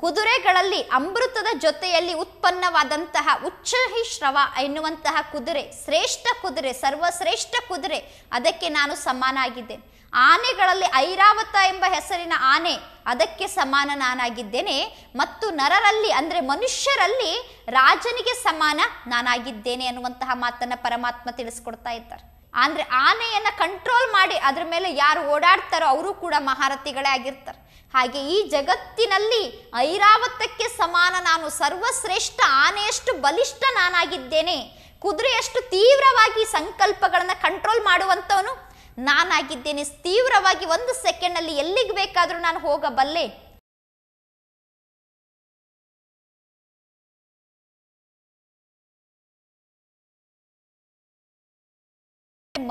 ಕುದುರೆಗಳಲ್ಲಿ ಅಮೃತದ ಜೊತೆಯಲ್ಲಿ ಉತ್ಪನ್ನವಾದಂತಹ ಉಚ್ಚಹಿ ಶ್ರವ ಎನ್ನುವಂತಹ ಕುದುರೆ ಶ್ರೇಷ್ಠ ಕುದುರೆ ಸರ್ವಶ್ರೇಷ್ಠ ಕುದುರೆ ಅದಕ್ಕೆ ನಾನು ಆಗಿದ್ದೇನೆ ಆನೆಗಳಲ್ಲಿ ಐರಾವತ ಎಂಬ ಹೆಸರಿನ ಆನೆ ಅದಕ್ಕೆ ಸಮಾನ ನಾನಾಗಿದ್ದೇನೆ ಮತ್ತು ನರರಲ್ಲಿ ಅಂದರೆ ಮನುಷ್ಯರಲ್ಲಿ ರಾಜನಿಗೆ ಸಮಾನ ನಾನಾಗಿದ್ದೇನೆ ಅನ್ನುವಂತಹ ಮಾತನ್ನು ಪರಮಾತ್ಮ ತಿಳಿಸ್ಕೊಡ್ತಾ ಇದ್ದಾರೆ ಅಂದರೆ ಆನೆಯನ್ನು ಕಂಟ್ರೋಲ್ ಮಾಡಿ ಅದ್ರ ಮೇಲೆ ಯಾರು ಓಡಾಡ್ತಾರೋ ಅವರು ಕೂಡ ಮಹಾರಥಿಗಳೇ ಆಗಿರ್ತಾರೆ ಹಾಗೆ ಈ ಜಗತ್ತಿನಲ್ಲಿ ಐರಾವತಕ್ಕೆ ಸಮಾನ ನಾನು ಸರ್ವಶ್ರೇಷ್ಠ ಆನೆಯಷ್ಟು ಬಲಿಷ್ಠ ನಾನಾಗಿದ್ದೇನೆ ಕುದುರೆಯಷ್ಟು ತೀವ್ರವಾಗಿ ಸಂಕಲ್ಪಗಳನ್ನು ಕಂಟ್ರೋಲ್ ಮಾಡುವಂಥವನು ನಾನಾಗಿದ್ದೇನೆ ತೀವ್ರವಾಗಿ ಒಂದು ಸೆಕೆಂಡಲ್ಲಿ ಎಲ್ಲಿಗೆ ಬೇಕಾದರೂ ನಾನು ಹೋಗಬಲ್ಲೆ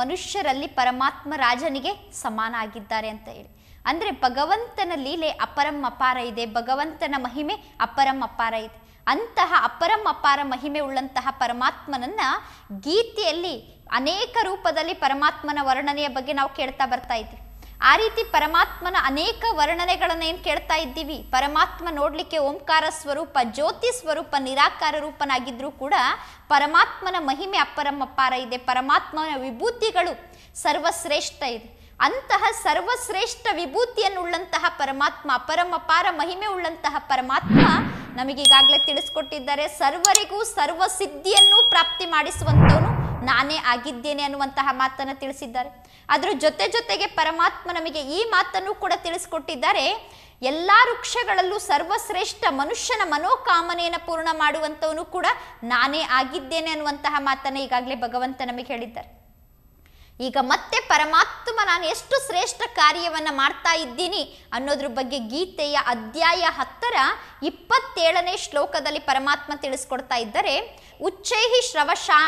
ಮನುಷ್ಯರಲ್ಲಿ ಪರಮಾತ್ಮ ರಾಜನಿಗೆ ಸಮಾನ ಆಗಿದ್ದಾರೆ ಅಂತ ಹೇಳಿ ಅಂದರೆ ಭಗವಂತನ ಲೀಲೆ ಅಪರಂ ಅಪಾರ ಇದೆ ಭಗವಂತನ ಮಹಿಮೆ ಅಪರಂ ಅಪಾರ ಇದೆ ಅಂತಹ ಅಪರಂ ಅಪಾರ ಮಹಿಮೆ ಉಳ್ಳಂತಹ ಪರಮಾತ್ಮನನ್ನ ಗೀತೆಯಲ್ಲಿ ಅನೇಕ ರೂಪದಲ್ಲಿ ಪರಮಾತ್ಮನ ವರ್ಣನೆಯ ಬಗ್ಗೆ ನಾವು ಕೇಳ್ತಾ ಬರ್ತಾ ಇದ್ವಿ ಆ ರೀತಿ ಪರಮಾತ್ಮನ ಅನೇಕ ವರ್ಣನೆಗಳನ್ನು ಏನು ಕೇಳ್ತಾ ಇದ್ದೀವಿ ಪರಮಾತ್ಮ ನೋಡಲಿಕ್ಕೆ ಓಂಕಾರ ಸ್ವರೂಪ ಜ್ಯೋತಿ ಸ್ವರೂಪ ನಿರಾಕಾರ ರೂಪನಾಗಿದ್ರೂ ಕೂಡ ಪರಮಾತ್ಮನ ಮಹಿಮೆ ಅಪರಂ ಅಪಾರ ಇದೆ ಪರಮಾತ್ಮನ ವಿಭೂತಿಗಳು ಸರ್ವಶ್ರೇಷ್ಠ ಇದೆ ಅಂತಹ ಸರ್ವಶ್ರೇಷ್ಠ ವಿಭೂತಿಯನ್ನುಳ್ಳಂತಹ ಪರಮಾತ್ಮ ಪರಮಪಾರ ಮಹಿಮೆ ಉಳ್ಳಂತಹ ಪರಮಾತ್ಮ ನಮಗೀಗಾಗಲೇ ತಿಳಿಸ್ಕೊಟ್ಟಿದ್ದಾರೆ ಸರ್ವರಿಗೂ ಸರ್ವ ಸಿದ್ಧಿಯನ್ನು ಪ್ರಾಪ್ತಿ ಮಾಡಿಸುವಂಥವನು ನಾನೇ ಆಗಿದ್ದೇನೆ ಅನ್ನುವಂತಹ ಮಾತನ್ನು ತಿಳಿಸಿದ್ದಾರೆ ಅದರ ಜೊತೆ ಜೊತೆಗೆ ಪರಮಾತ್ಮ ನಮಗೆ ಈ ಮಾತನ್ನು ಕೂಡ ತಿಳಿಸ್ಕೊಟ್ಟಿದ್ದಾರೆ ಎಲ್ಲ ವೃಕ್ಷಗಳಲ್ಲೂ ಸರ್ವಶ್ರೇಷ್ಠ ಮನುಷ್ಯನ ಮನೋಕಾಮನೆಯನ್ನು ಪೂರ್ಣ ಮಾಡುವಂಥವನು ಕೂಡ ನಾನೇ ಆಗಿದ್ದೇನೆ ಅನ್ನುವಂತಹ ಮಾತನ್ನು ಈಗಾಗಲೇ ಭಗವಂತ ನಮಗೆ ಹೇಳಿದ್ದಾರೆ ಈಗ ಮತ್ತೆ ಪರಮಾತ್ಮ ನಾನು ಎಷ್ಟು ಶ್ರೇಷ್ಠ ಕಾರ್ಯವನ್ನು ಮಾಡ್ತಾ ಇದ್ದೀನಿ ಅನ್ನೋದ್ರ ಬಗ್ಗೆ ಗೀತೆಯ ಅಧ್ಯಾಯ ಹತ್ತರ ಇಪ್ಪತ್ತೇಳನೇ ಶ್ಲೋಕದಲ್ಲಿ ಪರಮಾತ್ಮ ತಿಳಿಸ್ಕೊಡ್ತಾ ಇದ್ದರೆ ಉಚ್ಚೈಹಿ ಶ್ರವಶಾ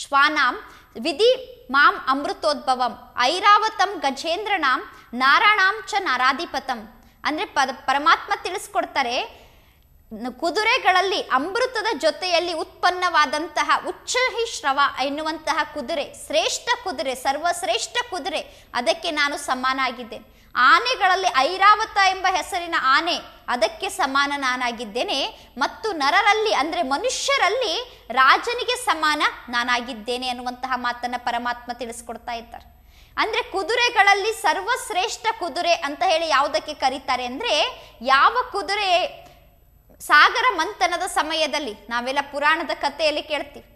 ಶ್ವಾನಾಂ ವಿಧಿ ಮಾಂ ಅಮೃತೋದ್ಭವಂ ಐರಾವತಂ ಗಜೇಂದ್ರನಾಂ ನಾರಾಣಾಂ ಚ ನಾರಾಧಿಪತಂ ಅಂದರೆ ಪರಮಾತ್ಮ ತಿಳಿಸ್ಕೊಡ್ತಾರೆ ಕುದುರೆಗಳಲ್ಲಿ ಅಮೃತದ ಜೊತೆಯಲ್ಲಿ ಉತ್ಪನ್ನವಾದಂತಹ ಉಚ್ಚಹಿ ಶ್ರವ ಎನ್ನುವಂತಹ ಕುದುರೆ ಶ್ರೇಷ್ಠ ಕುದುರೆ ಸರ್ವಶ್ರೇಷ್ಠ ಕುದುರೆ ಅದಕ್ಕೆ ನಾನು ಸಮಾನ ಆಗಿದ್ದೇನೆ ಆನೆಗಳಲ್ಲಿ ಐರಾವತ ಎಂಬ ಹೆಸರಿನ ಆನೆ ಅದಕ್ಕೆ ಸಮಾನ ನಾನಾಗಿದ್ದೇನೆ ಮತ್ತು ನರರಲ್ಲಿ ಅಂದ್ರೆ ಮನುಷ್ಯರಲ್ಲಿ ರಾಜನಿಗೆ ಸಮಾನ ನಾನಾಗಿದ್ದೇನೆ ಅನ್ನುವಂತಹ ಮಾತನ್ನು ಪರಮಾತ್ಮ ತಿಳಿಸ್ಕೊಡ್ತಾ ಇದ್ದಾರೆ ಅಂದ್ರೆ ಕುದುರೆಗಳಲ್ಲಿ ಸರ್ವಶ್ರೇಷ್ಠ ಕುದುರೆ ಅಂತ ಹೇಳಿ ಯಾವುದಕ್ಕೆ ಕರೀತಾರೆ ಅಂದ್ರೆ ಯಾವ ಕುದುರೆ ಸಾಗರ ಮಂಥನದ ಸಮಯದಲ್ಲಿ ನಾವೆಲ್ಲ ಪುರಾಣದ ಕಥೆಯಲ್ಲಿ ಕೇಳ್ತೀವಿ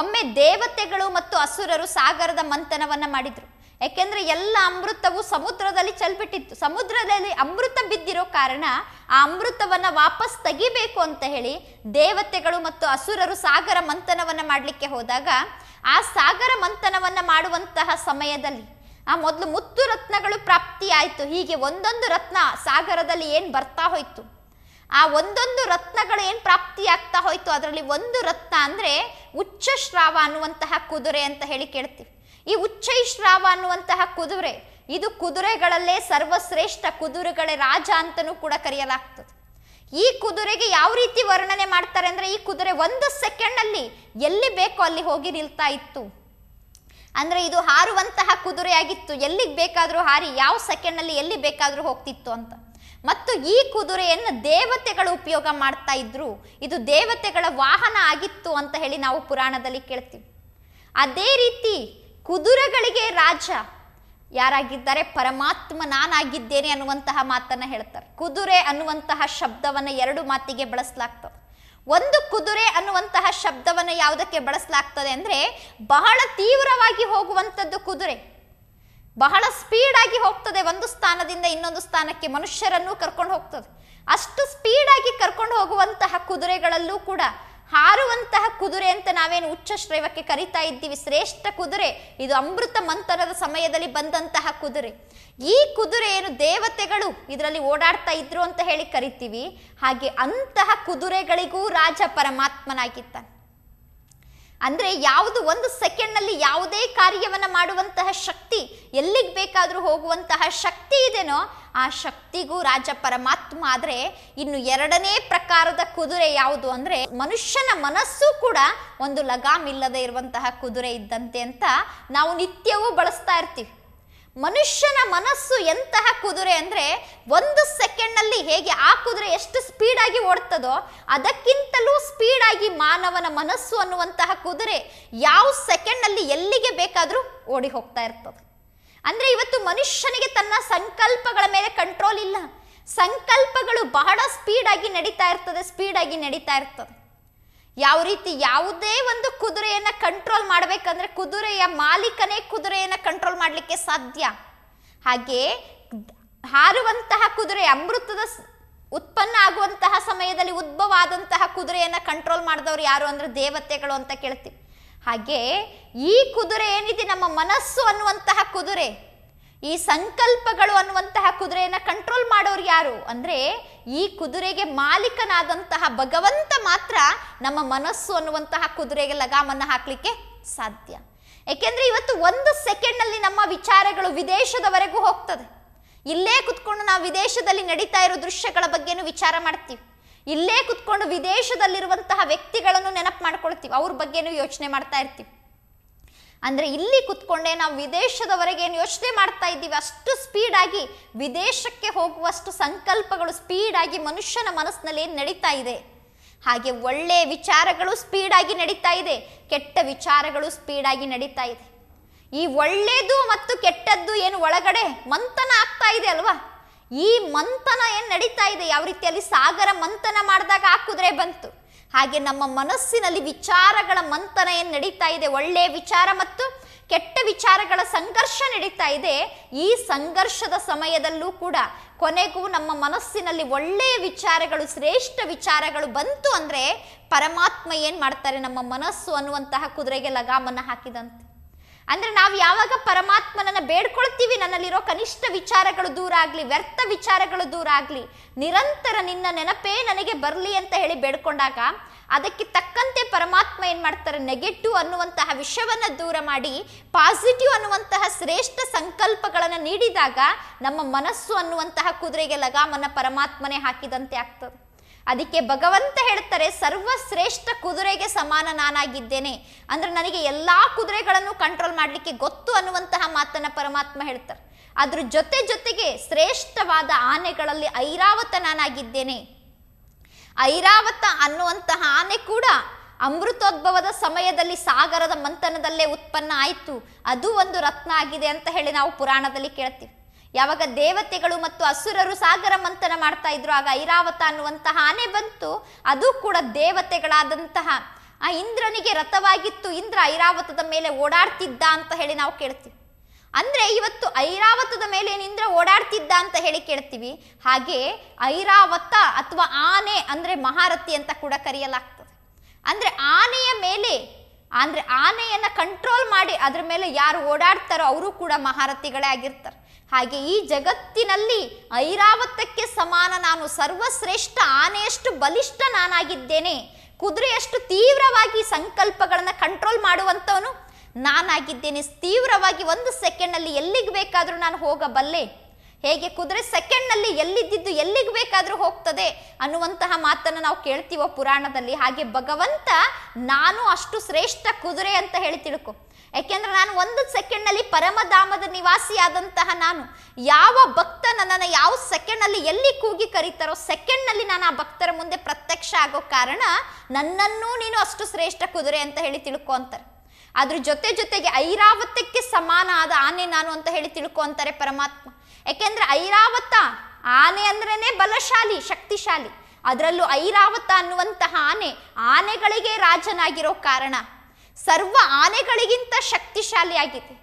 ಒಮ್ಮೆ ದೇವತೆಗಳು ಮತ್ತು ಅಸುರರು ಸಾಗರದ ಮಂಥನವನ್ನು ಮಾಡಿದರು ಯಾಕೆಂದರೆ ಎಲ್ಲ ಅಮೃತವು ಸಮುದ್ರದಲ್ಲಿ ಚಲ್ಬಿಟ್ಟಿತ್ತು ಸಮುದ್ರದಲ್ಲಿ ಅಮೃತ ಬಿದ್ದಿರೋ ಕಾರಣ ಆ ಅಮೃತವನ್ನು ವಾಪಸ್ ತೆಗಿಬೇಕು ಅಂತ ಹೇಳಿ ದೇವತೆಗಳು ಮತ್ತು ಅಸುರರು ಸಾಗರ ಮಂಥನವನ್ನು ಮಾಡಲಿಕ್ಕೆ ಹೋದಾಗ ಆ ಸಾಗರ ಮಂಥನವನ್ನು ಮಾಡುವಂತಹ ಸಮಯದಲ್ಲಿ ಆ ಮೊದಲು ಮುತ್ತು ರತ್ನಗಳು ಪ್ರಾಪ್ತಿಯಾಯಿತು ಹೀಗೆ ಒಂದೊಂದು ರತ್ನ ಸಾಗರದಲ್ಲಿ ಏನು ಬರ್ತಾ ಹೋಯಿತು ಆ ಒಂದೊಂದು ರತ್ನಗಳು ಏನು ಪ್ರಾಪ್ತಿಯಾಗ್ತಾ ಹೋಯಿತು ಅದರಲ್ಲಿ ಒಂದು ರತ್ನ ಅಂದರೆ ಉಚ್ಚಶ್ರಾವ ಅನ್ನುವಂತಹ ಕುದುರೆ ಅಂತ ಹೇಳಿ ಕೇಳ್ತೀವಿ ಈ ಉಚ್ಚೈಶ್ರಾವ ಅನ್ನುವಂತಹ ಕುದುರೆ ಇದು ಕುದುರೆಗಳಲ್ಲೇ ಸರ್ವಶ್ರೇಷ್ಠ ಕುದುರೆಗಳೇ ರಾಜ ಅಂತನೂ ಕೂಡ ಕರೆಯಲಾಗ್ತದೆ ಈ ಕುದುರೆಗೆ ಯಾವ ರೀತಿ ವರ್ಣನೆ ಮಾಡ್ತಾರೆ ಅಂದರೆ ಈ ಕುದುರೆ ಒಂದು ಸೆಕೆಂಡಲ್ಲಿ ಎಲ್ಲಿ ಬೇಕೋ ಅಲ್ಲಿ ಹೋಗಿ ನಿಲ್ತಾ ಇತ್ತು ಅಂದರೆ ಇದು ಹಾರುವಂತಹ ಕುದುರೆಯಾಗಿತ್ತು ಎಲ್ಲಿಗೆ ಬೇಕಾದರೂ ಹಾರಿ ಯಾವ ಸೆಕೆಂಡಲ್ಲಿ ಎಲ್ಲಿ ಬೇಕಾದರೂ ಹೋಗ್ತಿತ್ತು ಅಂತ ಮತ್ತು ಈ ಕುದುರೆಯನ್ನು ದೇವತೆಗಳು ಉಪಯೋಗ ಮಾಡ್ತಾ ಇದ್ರು ಇದು ದೇವತೆಗಳ ವಾಹನ ಆಗಿತ್ತು ಅಂತ ಹೇಳಿ ನಾವು ಪುರಾಣದಲ್ಲಿ ಕೇಳ್ತೀವಿ ಅದೇ ರೀತಿ ಕುದುರೆಗಳಿಗೆ ರಾಜ ಯಾರಾಗಿದ್ದಾರೆ ಪರಮಾತ್ಮ ನಾನಾಗಿದ್ದೇನೆ ಅನ್ನುವಂತಹ ಮಾತನ್ನು ಹೇಳ್ತಾರೆ ಕುದುರೆ ಅನ್ನುವಂತಹ ಶಬ್ದವನ್ನು ಎರಡು ಮಾತಿಗೆ ಬಳಸಲಾಗ್ತದೆ ಒಂದು ಕುದುರೆ ಅನ್ನುವಂತಹ ಶಬ್ದವನ್ನು ಯಾವುದಕ್ಕೆ ಬಳಸಲಾಗ್ತದೆ ಅಂದರೆ ಬಹಳ ತೀವ್ರವಾಗಿ ಹೋಗುವಂಥದ್ದು ಕುದುರೆ ಬಹಳ ಸ್ಪೀಡ್ ಆಗಿ ಹೋಗ್ತದೆ ಒಂದು ಸ್ಥಾನದಿಂದ ಇನ್ನೊಂದು ಸ್ಥಾನಕ್ಕೆ ಮನುಷ್ಯರನ್ನು ಕರ್ಕೊಂಡು ಹೋಗ್ತದೆ ಅಷ್ಟು ಸ್ಪೀಡ್ ಆಗಿ ಕರ್ಕೊಂಡು ಹೋಗುವಂತಹ ಕುದುರೆಗಳಲ್ಲೂ ಕೂಡ ಹಾರುವಂತಹ ಕುದುರೆ ಅಂತ ನಾವೇನು ಉಚ್ಚ ಶ್ರೈವಕ್ಕೆ ಕರಿತಾ ಇದ್ದೀವಿ ಶ್ರೇಷ್ಠ ಕುದುರೆ ಇದು ಅಮೃತ ಮಂಥನದ ಸಮಯದಲ್ಲಿ ಬಂದಂತಹ ಕುದುರೆ ಈ ಕುದುರೆ ಏನು ದೇವತೆಗಳು ಇದರಲ್ಲಿ ಓಡಾಡ್ತಾ ಇದ್ರು ಅಂತ ಹೇಳಿ ಕರಿತೀವಿ ಹಾಗೆ ಅಂತಹ ಕುದುರೆಗಳಿಗೂ ರಾಜ ಪರಮಾತ್ಮನಾಗಿದ್ದಾನೆ ಅಂದರೆ ಯಾವುದು ಒಂದು ಸೆಕೆಂಡ್ನಲ್ಲಿ ಯಾವುದೇ ಕಾರ್ಯವನ್ನು ಮಾಡುವಂತಹ ಶಕ್ತಿ ಎಲ್ಲಿಗೆ ಬೇಕಾದರೂ ಹೋಗುವಂತಹ ಶಕ್ತಿ ಇದೆನೋ ಆ ಶಕ್ತಿಗೂ ರಾಜ ಪರಮಾತ್ಮ ಆದರೆ ಇನ್ನು ಎರಡನೇ ಪ್ರಕಾರದ ಕುದುರೆ ಯಾವುದು ಅಂದರೆ ಮನುಷ್ಯನ ಮನಸ್ಸು ಕೂಡ ಒಂದು ಲಗಾಮಿಲ್ಲದೆ ಇರುವಂತಹ ಕುದುರೆ ಇದ್ದಂತೆ ಅಂತ ನಾವು ನಿತ್ಯವೂ ಬಳಸ್ತಾ ಇರ್ತೀವಿ ಮನುಷ್ಯನ ಮನಸ್ಸು ಎಂತಹ ಕುದುರೆ ಅಂದರೆ ಒಂದು ಸೆಕೆಂಡ್ನಲ್ಲಿ ಹೇಗೆ ಆ ಕುದುರೆ ಎಷ್ಟು ಸ್ಪೀಡಾಗಿ ಓಡ್ತದೋ ಅದಕ್ಕಿಂತಲೂ ಸ್ಪೀಡಾಗಿ ಮಾನವನ ಮನಸ್ಸು ಅನ್ನುವಂತಹ ಕುದುರೆ ಯಾವ ಸೆಕೆಂಡ್ನಲ್ಲಿ ಎಲ್ಲಿಗೆ ಬೇಕಾದರೂ ಓಡಿ ಹೋಗ್ತಾ ಇರ್ತದೆ ಅಂದರೆ ಇವತ್ತು ಮನುಷ್ಯನಿಗೆ ತನ್ನ ಸಂಕಲ್ಪಗಳ ಮೇಲೆ ಕಂಟ್ರೋಲ್ ಇಲ್ಲ ಸಂಕಲ್ಪಗಳು ಬಹಳ ಸ್ಪೀಡಾಗಿ ನಡೀತಾ ಇರ್ತದೆ ಸ್ಪೀಡಾಗಿ ನಡೀತಾ ಇರ್ತದೆ ಯಾವ ರೀತಿ ಯಾವುದೇ ಒಂದು ಕುದುರೆಯನ್ನು ಕಂಟ್ರೋಲ್ ಮಾಡಬೇಕಂದ್ರೆ ಕುದುರೆಯ ಮಾಲೀಕನೇ ಕುದುರೆಯನ್ನು ಕಂಟ್ರೋಲ್ ಮಾಡಲಿಕ್ಕೆ ಸಾಧ್ಯ ಹಾಗೆ ಹಾರುವಂತಹ ಕುದುರೆ ಅಮೃತದ ಉತ್ಪನ್ನ ಆಗುವಂತಹ ಸಮಯದಲ್ಲಿ ಉದ್ಭವ ಆದಂತಹ ಕುದುರೆಯನ್ನು ಕಂಟ್ರೋಲ್ ಮಾಡಿದವರು ಯಾರು ಅಂದರೆ ದೇವತೆಗಳು ಅಂತ ಕೇಳ್ತೀವಿ ಹಾಗೆ ಈ ಕುದುರೆ ಏನಿದೆ ನಮ್ಮ ಮನಸ್ಸು ಅನ್ನುವಂತಹ ಕುದುರೆ ಈ ಸಂಕಲ್ಪಗಳು ಅನ್ನುವಂತಹ ಕುದುರೆಯನ್ನ ಕಂಟ್ರೋಲ್ ಮಾಡೋರು ಯಾರು ಅಂದ್ರೆ ಈ ಕುದುರೆಗೆ ಮಾಲೀಕನಾದಂತಹ ಭಗವಂತ ಮಾತ್ರ ನಮ್ಮ ಮನಸ್ಸು ಅನ್ನುವಂತಹ ಕುದುರೆಗೆ ಲಗಾಮನ್ನ ಹಾಕ್ಲಿಕ್ಕೆ ಸಾಧ್ಯ ಏಕೆಂದರೆ ಇವತ್ತು ಒಂದು ಸೆಕೆಂಡ್ ನಲ್ಲಿ ನಮ್ಮ ವಿಚಾರಗಳು ವಿದೇಶದವರೆಗೂ ಹೋಗ್ತದೆ ಇಲ್ಲೇ ಕುತ್ಕೊಂಡು ನಾವು ವಿದೇಶದಲ್ಲಿ ನಡೀತಾ ಇರೋ ದೃಶ್ಯಗಳ ಬಗ್ಗೆನೂ ವಿಚಾರ ಮಾಡ್ತೀವಿ ಇಲ್ಲೇ ಕುತ್ಕೊಂಡು ವಿದೇಶದಲ್ಲಿರುವಂತಹ ವ್ಯಕ್ತಿಗಳನ್ನು ನೆನಪು ಮಾಡ್ಕೊಳ್ತೀವಿ ಅವ್ರ ಬಗ್ಗೆನೂ ಯೋಚನೆ ಮಾಡ್ತಾ ಇರ್ತೀವಿ ಅಂದರೆ ಇಲ್ಲಿ ಕುತ್ಕೊಂಡೆ ನಾವು ವಿದೇಶದವರೆಗೆ ಏನು ಯೋಚನೆ ಮಾಡ್ತಾ ಇದ್ದೀವಿ ಅಷ್ಟು ಸ್ಪೀಡಾಗಿ ವಿದೇಶಕ್ಕೆ ಹೋಗುವಷ್ಟು ಸಂಕಲ್ಪಗಳು ಸ್ಪೀಡಾಗಿ ಮನುಷ್ಯನ ಮನಸ್ಸಿನಲ್ಲಿ ಏನು ನಡೀತಾ ಇದೆ ಹಾಗೆ ಒಳ್ಳೆಯ ವಿಚಾರಗಳು ಸ್ಪೀಡಾಗಿ ನಡೀತಾ ಇದೆ ಕೆಟ್ಟ ವಿಚಾರಗಳು ಸ್ಪೀಡಾಗಿ ನಡೀತಾ ಇದೆ ಈ ಒಳ್ಳೆಯದು ಮತ್ತು ಕೆಟ್ಟದ್ದು ಏನು ಒಳಗಡೆ ಮಂಥನ ಆಗ್ತಾ ಇದೆ ಅಲ್ವಾ ಈ ಮಂಥನ ಏನು ನಡೀತಾ ಇದೆ ಯಾವ ರೀತಿಯಲ್ಲಿ ಸಾಗರ ಮಂಥನ ಮಾಡಿದಾಗ ಹಾಕಿದ್ರೆ ಬಂತು ಹಾಗೆ ನಮ್ಮ ಮನಸ್ಸಿನಲ್ಲಿ ವಿಚಾರಗಳ ಮಂಥನ ಏನು ನಡೀತಾ ಇದೆ ಒಳ್ಳೆಯ ವಿಚಾರ ಮತ್ತು ಕೆಟ್ಟ ವಿಚಾರಗಳ ಸಂಘರ್ಷ ನಡೀತಾ ಇದೆ ಈ ಸಂಘರ್ಷದ ಸಮಯದಲ್ಲೂ ಕೂಡ ಕೊನೆಗೂ ನಮ್ಮ ಮನಸ್ಸಿನಲ್ಲಿ ಒಳ್ಳೆಯ ವಿಚಾರಗಳು ಶ್ರೇಷ್ಠ ವಿಚಾರಗಳು ಬಂತು ಅಂದರೆ ಪರಮಾತ್ಮ ಏನು ಮಾಡ್ತಾರೆ ನಮ್ಮ ಮನಸ್ಸು ಅನ್ನುವಂತಹ ಕುದುರೆಗೆ ಲಗಾಮನ್ನು ಹಾಕಿದಂತೆ ಅಂದ್ರೆ ನಾವು ಯಾವಾಗ ಪರಮಾತ್ಮನನ್ನ ಬೇಡ್ಕೊಳ್ತೀವಿ ನನ್ನಲ್ಲಿರೋ ಕನಿಷ್ಠ ವಿಚಾರಗಳು ದೂರ ಆಗಲಿ ವ್ಯರ್ಥ ವಿಚಾರಗಳು ದೂರ ಆಗಲಿ ನಿರಂತರ ನಿನ್ನ ನೆನಪೇ ನನಗೆ ಬರಲಿ ಅಂತ ಹೇಳಿ ಬೇಡ್ಕೊಂಡಾಗ ಅದಕ್ಕೆ ತಕ್ಕಂತೆ ಪರಮಾತ್ಮ ಏನು ಮಾಡ್ತಾರೆ ನೆಗೆಟಿವ್ ಅನ್ನುವಂತಹ ವಿಷಯವನ್ನು ದೂರ ಮಾಡಿ ಪಾಸಿಟಿವ್ ಅನ್ನುವಂತಹ ಶ್ರೇಷ್ಠ ಸಂಕಲ್ಪಗಳನ್ನು ನೀಡಿದಾಗ ನಮ್ಮ ಮನಸ್ಸು ಅನ್ನುವಂತಹ ಕುದುರೆಗೆ ಲಗಾಮನ್ನ ಪರಮಾತ್ಮನೇ ಹಾಕಿದಂತೆ ಆಗ್ತದೆ ಅದಕ್ಕೆ ಭಗವಂತ ಹೇಳ್ತಾರೆ ಸರ್ವಶ್ರೇಷ್ಠ ಕುದುರೆಗೆ ಸಮಾನ ನಾನಾಗಿದ್ದೇನೆ ಅಂದ್ರೆ ನನಗೆ ಎಲ್ಲಾ ಕುದುರೆಗಳನ್ನು ಕಂಟ್ರೋಲ್ ಮಾಡಲಿಕ್ಕೆ ಗೊತ್ತು ಅನ್ನುವಂತಹ ಮಾತನ್ನ ಪರಮಾತ್ಮ ಹೇಳ್ತಾರೆ ಅದ್ರ ಜೊತೆ ಜೊತೆಗೆ ಶ್ರೇಷ್ಠವಾದ ಆನೆಗಳಲ್ಲಿ ಐರಾವತ ನಾನಾಗಿದ್ದೇನೆ ಐರಾವತ ಅನ್ನುವಂತಹ ಆನೆ ಕೂಡ ಅಮೃತೋದ್ಭವದ ಸಮಯದಲ್ಲಿ ಸಾಗರದ ಮಂಥನದಲ್ಲೇ ಉತ್ಪನ್ನ ಆಯಿತು ಅದು ಒಂದು ರತ್ನ ಆಗಿದೆ ಅಂತ ಹೇಳಿ ನಾವು ಪುರಾಣದಲ್ಲಿ ಕೇಳ್ತೀವಿ ಯಾವಾಗ ದೇವತೆಗಳು ಮತ್ತು ಅಸುರರು ಸಾಗರ ಮಂಥನ ಮಾಡ್ತಾ ಇದ್ರು ಆಗ ಐರಾವತ ಅನ್ನುವಂತಹ ಆನೆ ಬಂತು ಅದು ಕೂಡ ದೇವತೆಗಳಾದಂತಹ ಆ ಇಂದ್ರನಿಗೆ ರಥವಾಗಿತ್ತು ಇಂದ್ರ ಐರಾವತದ ಮೇಲೆ ಓಡಾಡ್ತಿದ್ದ ಅಂತ ಹೇಳಿ ನಾವು ಕೇಳ್ತೀವಿ ಅಂದ್ರೆ ಇವತ್ತು ಐರಾವತದ ಮೇಲೆ ಏನಿಂದ್ರ ಓಡಾಡ್ತಿದ್ದ ಅಂತ ಹೇಳಿ ಕೇಳ್ತೀವಿ ಹಾಗೆ ಐರಾವತ ಅಥವಾ ಆನೆ ಅಂದ್ರೆ ಮಹಾರಥಿ ಅಂತ ಕೂಡ ಕರೆಯಲಾಗ್ತದೆ ಅಂದ್ರೆ ಆನೆಯ ಮೇಲೆ ಅಂದ್ರೆ ಆನೆಯನ್ನ ಕಂಟ್ರೋಲ್ ಮಾಡಿ ಅದ್ರ ಮೇಲೆ ಯಾರು ಓಡಾಡ್ತಾರೋ ಅವರು ಕೂಡ ಮಹಾರಥಿಗಳೇ ಆಗಿರ್ತಾರೆ ಹಾಗೆ ಈ ಜಗತ್ತಿನಲ್ಲಿ ಐರಾವತಕ್ಕೆ ಸಮಾನ ನಾನು ಸರ್ವಶ್ರೇಷ್ಠ ಆನೆಯಷ್ಟು ಬಲಿಷ್ಠ ನಾನಾಗಿದ್ದೇನೆ ಕುದುರೆಯಷ್ಟು ತೀವ್ರವಾಗಿ ಸಂಕಲ್ಪಗಳನ್ನು ಕಂಟ್ರೋಲ್ ಮಾಡುವಂಥವನು ನಾನಾಗಿದ್ದೇನೆ ತೀವ್ರವಾಗಿ ಒಂದು ಸೆಕೆಂಡ್ನಲ್ಲಿ ಎಲ್ಲಿಗೆ ಬೇಕಾದರೂ ನಾನು ಹೋಗಬಲ್ಲೆ ಹೇಗೆ ಕುದುರೆ ಸೆಕೆಂಡ್ನಲ್ಲಿ ಎಲ್ಲಿದ್ದಿದ್ದು ಎಲ್ಲಿಗೆ ಬೇಕಾದರೂ ಹೋಗ್ತದೆ ಅನ್ನುವಂತಹ ಮಾತನ್ನು ನಾವು ಕೇಳ್ತೀವೋ ಪುರಾಣದಲ್ಲಿ ಹಾಗೆ ಭಗವಂತ ನಾನು ಅಷ್ಟು ಶ್ರೇಷ್ಠ ಕುದುರೆ ಅಂತ ಹೇಳಿ ತಿಳ್ಕೊ ಯಾಕೆಂದ್ರೆ ನಾನು ಒಂದು ಸೆಕೆಂಡ್ನಲ್ಲಿ ಪರಮಧಾಮದ ನಿವಾಸಿಯಾದಂತಹ ನಾನು ಯಾವ ಭಕ್ತ ನನ್ನನ್ನು ಯಾವ ಸೆಕೆಂಡ್ನಲ್ಲಿ ಎಲ್ಲಿ ಕೂಗಿ ಕರೀತಾರೋ ಸೆಕೆಂಡ್ನಲ್ಲಿ ನಾನು ಆ ಭಕ್ತರ ಮುಂದೆ ಪ್ರತ್ಯಕ್ಷ ಆಗೋ ಕಾರಣ ನನ್ನನ್ನೂ ನೀನು ಅಷ್ಟು ಶ್ರೇಷ್ಠ ಕುದುರೆ ಅಂತ ಹೇಳಿ ತಿಳ್ಕೊಂತಾರೆ ಅದ್ರ ಜೊತೆ ಜೊತೆಗೆ ಐರಾವತಕ್ಕೆ ಸಮಾನ ಆದ ಆನೆ ನಾನು ಅಂತ ಹೇಳಿ ತಿಳ್ಕೊಂತಾರೆ ಪರಮಾತ್ಮ ಯಾಕೆಂದ್ರೆ ಐರಾವತ ಆನೆ ಅಂದ್ರೇನೆ ಬಲಶಾಲಿ ಶಕ್ತಿಶಾಲಿ ಅದರಲ್ಲೂ ಐರಾವತ ಅನ್ನುವಂತಹ ಆನೆ ಆನೆಗಳಿಗೆ ರಾಜನಾಗಿರೋ ಕಾರಣ ಸರ್ವ ಆನೆಗಳಿಗಿಂತ ಶಕ್ತಿಶಾಲಿಯಾಗಿದೆ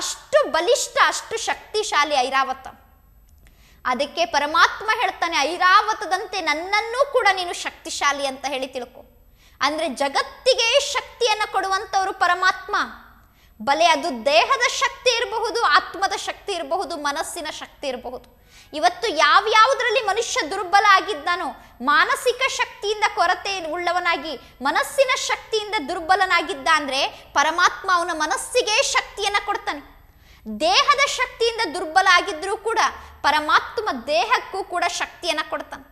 ಅಷ್ಟು ಬಲಿಷ್ಠ ಅಷ್ಟು ಶಕ್ತಿಶಾಲಿ ಐರಾವತ ಅದಕ್ಕೆ ಪರಮಾತ್ಮ ಹೇಳ್ತಾನೆ ಐರಾವತದಂತೆ ನನ್ನನ್ನೂ ಕೂಡ ನೀನು ಶಕ್ತಿಶಾಲಿ ಅಂತ ಹೇಳಿ ತಿಳ್ಕೊ ಅಂದ್ರೆ ಜಗತ್ತಿಗೆ ಶಕ್ತಿಯನ್ನು ಕೊಡುವಂಥವ್ರು ಪರಮಾತ್ಮ ಬಲೆ ಅದು ದೇಹದ ಶಕ್ತಿ ಇರಬಹುದು ಆತ್ಮದ ಶಕ್ತಿ ಇರಬಹುದು ಮನಸ್ಸಿನ ಶಕ್ತಿ ಇರಬಹುದು ಇವತ್ತು ಯಾವ ಮನುಷ್ಯ ದುರ್ಬಲ ಆಗಿದ್ದಾನೋ ಮಾನಸಿಕ ಶಕ್ತಿಯಿಂದ ಕೊರತೆ ಉಳ್ಳವನಾಗಿ ಮನಸ್ಸಿನ ಶಕ್ತಿಯಿಂದ ದುರ್ಬಲನಾಗಿದ್ದ ಅಂದರೆ ಪರಮಾತ್ಮ ಅವನ ಮನಸ್ಸಿಗೆ ಶಕ್ತಿಯನ್ನು ಕೊಡ್ತಾನೆ ದೇಹದ ಶಕ್ತಿಯಿಂದ ದುರ್ಬಲ ಆಗಿದ್ರೂ ಕೂಡ ಪರಮಾತ್ಮ ದೇಹಕ್ಕೂ ಕೂಡ ಶಕ್ತಿಯನ್ನು ಕೊಡ್ತಾನೆ